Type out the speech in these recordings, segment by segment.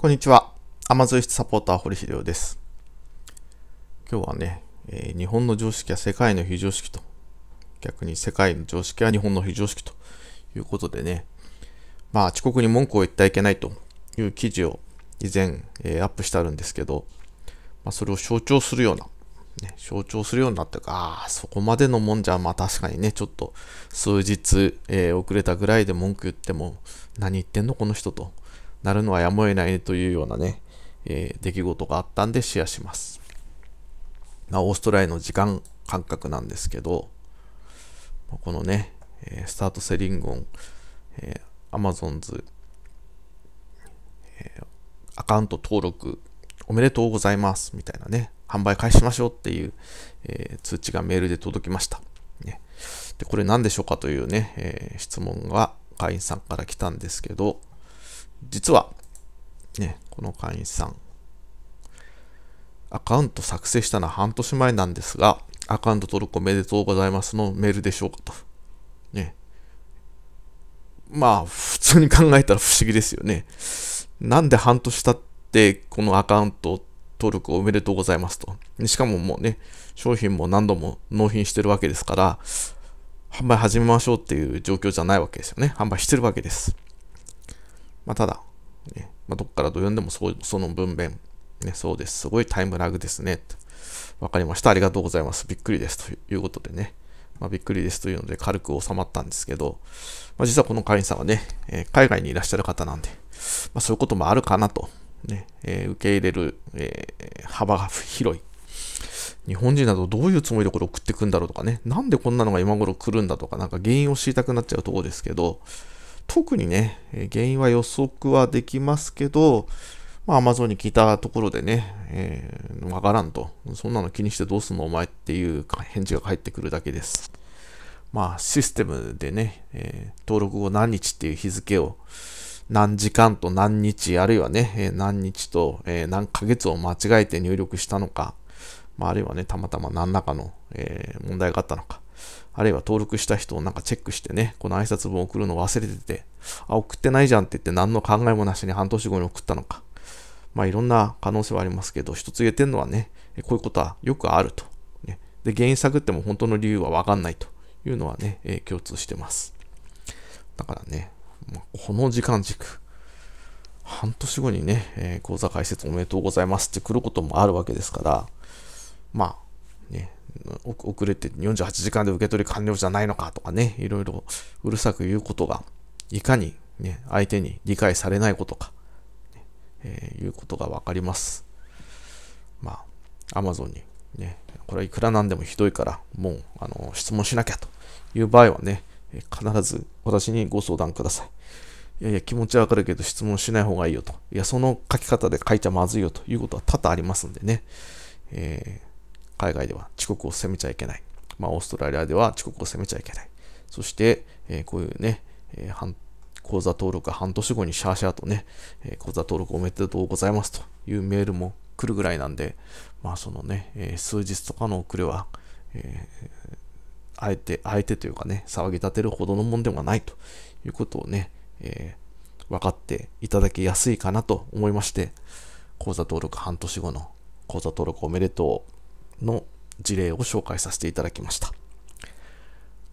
こんにちは。アマゾイ室サポーター、堀秀夫です。今日はね、えー、日本の常識は世界の非常識と、逆に世界の常識は日本の非常識ということでね、まあ遅刻に文句を言ってはいけないという記事を以前、えー、アップしてあるんですけど、まあ、それを象徴するような、ね、象徴するようになったか、あそこまでのもんじゃ、まあ確かにね、ちょっと数日、えー、遅れたぐらいで文句言っても、何言ってんのこの人となるのはやむを得ないというようなね、えー、出来事があったんでシェアします。まあ、オーストラリアの時間感覚なんですけど、このね、えスタートセリンゴン、えー、a m a z o n えー、アカウント登録おめでとうございますみたいなね、販売開始しましょうっていう、えー、通知がメールで届きました。ね、でこれ何でしょうかというね、え質問が会員さんから来たんですけど、実は、ね、この会員さん、アカウント作成したのは半年前なんですが、アカウント登録おめでとうございますのメールでしょうかと。ね。まあ、普通に考えたら不思議ですよね。なんで半年経ってこのアカウント登録おめでとうございますと。しかももうね、商品も何度も納品してるわけですから、販売始めましょうっていう状況じゃないわけですよね。販売してるわけです。まあ、ただ、ね、まあ、どっからどう読んでもそうその文面、ね、そうです。すごいタイムラグですね。わかりました。ありがとうございます。びっくりです。ということでね。まあ、びっくりですというので軽く収まったんですけど、まあ、実はこの会員さんはね、えー、海外にいらっしゃる方なんで、まあ、そういうこともあるかなと、ねえー、受け入れる、えー、幅が広い。日本人などどういうつもりでこれ送ってくんだろうとかね、なんでこんなのが今頃来るんだとか、なんか原因を知りたくなっちゃうところですけど、特にね、原因は予測はできますけど、まあ、アマゾンに聞いたところでね、えー、わからんと。そんなの気にしてどうすんのお前っていう返事が返ってくるだけです。まあ、システムでね、えー、登録後何日っていう日付を、何時間と何日、あるいはね、えー、何日と、えー、何ヶ月を間違えて入力したのか、まあ、あるいはね、たまたま何らかの、え問題があったのか、あるいは登録した人をなんかチェックしてね、この挨拶文を送るの忘れてて、あ、送ってないじゃんって言って何の考えもなしに半年後に送ったのか。まあいろんな可能性はありますけど、一つ言えてるのはね、こういうことはよくあると。ね、で、原因探っても本当の理由はわかんないというのはね、え共通してます。だからね、この時間軸、半年後にね、えー、講座開設おめでとうございますって来ることもあるわけですから、まあ、遅れて48時間で受け取り完了じゃないのかとかね、いろいろうるさく言うことが、いかに、ね、相手に理解されないことか、ね、えー、いうことが分かります。まあ、Amazon にね、これはいくらなんでもひどいから、もう、あの、質問しなきゃという場合はね、必ず私にご相談ください。いやいや、気持ちはわかるけど質問しない方がいいよと。いや、その書き方で書いちゃまずいよということは多々ありますんでね。えー海外では遅刻を責めちゃいけない。まあ、オーストラリアでは遅刻を責めちゃいけない。そして、えー、こういうね、えー、講座登録半年後にシャーシャーとね、えー、講座登録おめでとうございますというメールも来るぐらいなんで、まあそのね、えー、数日とかの遅れは、えー、あえて、あえてというかね、騒ぎ立てるほどのもんではないということをね、えー、分かっていただきやすいかなと思いまして、講座登録半年後の講座登録おめでとうの事例を紹介させていただきました。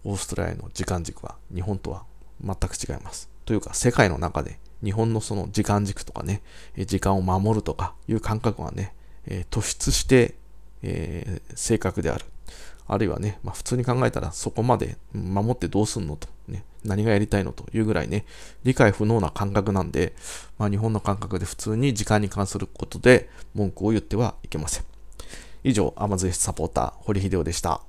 オーストラリアの時間軸は日本とは全く違います。というか世界の中で日本のその時間軸とかね、時間を守るとかいう感覚がね、え突出して、えー、正確である。あるいはね、まあ、普通に考えたらそこまで守ってどうすんのと、ね、何がやりたいのというぐらいね、理解不能な感覚なんで、まあ、日本の感覚で普通に時間に関することで文句を言ってはいけません。以上、アマゾスサポーター、堀秀夫でした。